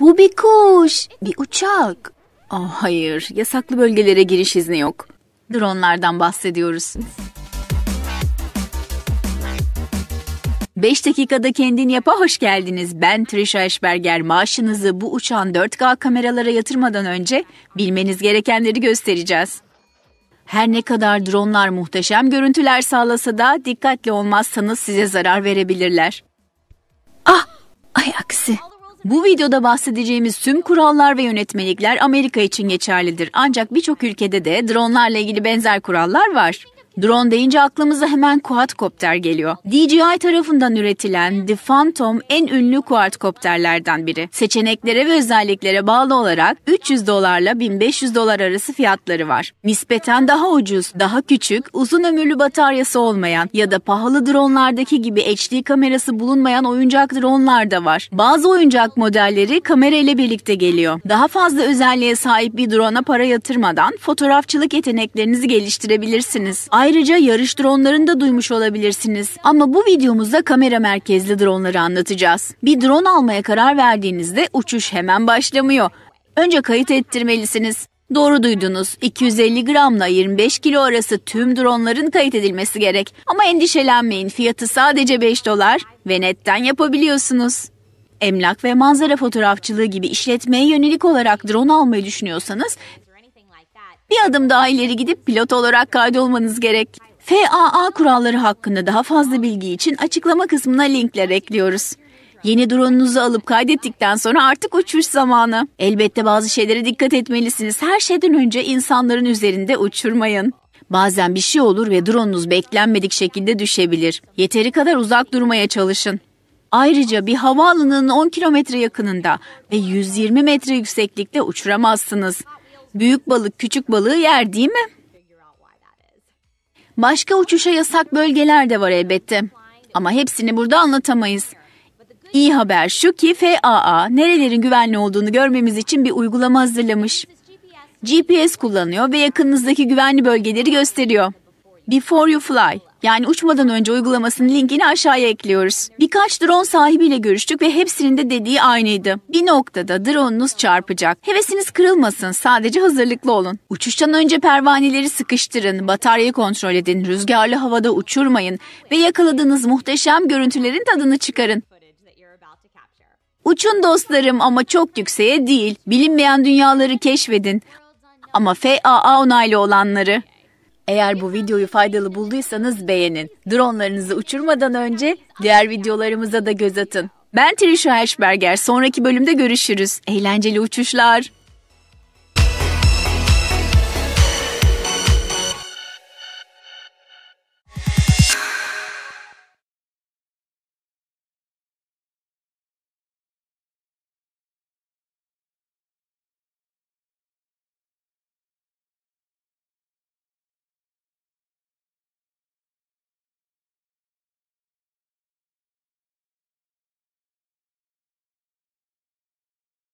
Bu bir kuş, bir uçak. Oh, hayır, yasaklı bölgelere giriş izni yok. Dronlardan bahsediyoruz. 5 dakikada kendin yapa hoş geldiniz. Ben Trisha Eşberger. Maaşınızı bu uçağın 4K kameralara yatırmadan önce bilmeniz gerekenleri göstereceğiz. Her ne kadar dronlar muhteşem görüntüler sağlasa da dikkatli olmazsanız size zarar verebilirler. Ah! Ay aksi. Bu videoda bahsedeceğimiz tüm kurallar ve yönetmelikler Amerika için geçerlidir. Ancak birçok ülkede de dronlarla ilgili benzer kurallar var. Drone deyince aklımıza hemen quadcopter geliyor. DJI tarafından üretilen The Phantom en ünlü quadcopterlerden biri. Seçeneklere ve özelliklere bağlı olarak 300 dolarla 1500 dolar arası fiyatları var. Nispeten daha ucuz, daha küçük, uzun ömürlü bataryası olmayan ya da pahalı dronlardaki gibi HD kamerası bulunmayan oyuncak dronlar da var. Bazı oyuncak modelleri kamera ile birlikte geliyor. Daha fazla özelliğe sahip bir drone'a para yatırmadan fotoğrafçılık yeteneklerinizi geliştirebilirsiniz. Ayrıca yarış dronlarını da duymuş olabilirsiniz. Ama bu videomuzda kamera merkezli dronları anlatacağız. Bir drone almaya karar verdiğinizde uçuş hemen başlamıyor. Önce kayıt ettirmelisiniz. Doğru duydunuz. 250 gramla 25 kilo arası tüm dronların kayıt edilmesi gerek. Ama endişelenmeyin. Fiyatı sadece 5 dolar ve netten yapabiliyorsunuz. Emlak ve manzara fotoğrafçılığı gibi işletmeye yönelik olarak drone almayı düşünüyorsanız bir adım daha ileri gidip pilot olarak kaydolmanız gerek. FAA kuralları hakkında daha fazla bilgi için açıklama kısmına linkler ekliyoruz. Yeni dronunuzu alıp kaydettikten sonra artık uçuş zamanı. Elbette bazı şeylere dikkat etmelisiniz. Her şeyden önce insanların üzerinde uçurmayın. Bazen bir şey olur ve dronunuz beklenmedik şekilde düşebilir. Yeteri kadar uzak durmaya çalışın. Ayrıca bir havaalanının 10 kilometre yakınında ve 120 metre yükseklikte uçuramazsınız. Büyük balık küçük balığı yer değil mi? Başka uçuşa yasak bölgeler de var elbette. Ama hepsini burada anlatamayız. İyi haber şu ki FAA nerelerin güvenli olduğunu görmemiz için bir uygulama hazırlamış. GPS kullanıyor ve yakınınızdaki güvenli bölgeleri gösteriyor. Before you fly yani uçmadan önce uygulamasının linkini aşağıya ekliyoruz. Birkaç drone sahibiyle görüştük ve hepsinin de dediği aynıydı. Bir noktada drone'unuz çarpacak. Hevesiniz kırılmasın sadece hazırlıklı olun. Uçuştan önce pervaneleri sıkıştırın, bataryayı kontrol edin, rüzgarlı havada uçurmayın ve yakaladığınız muhteşem görüntülerin tadını çıkarın. Uçun dostlarım ama çok yükseğe değil. Bilinmeyen dünyaları keşfedin. Ama FAA onaylı olanları. Eğer bu videoyu faydalı bulduysanız beğenin. Dronlarınızı uçurmadan önce diğer videolarımıza da göz atın. Ben Trisha Eschberger. Sonraki bölümde görüşürüz. Eğlenceli uçuşlar.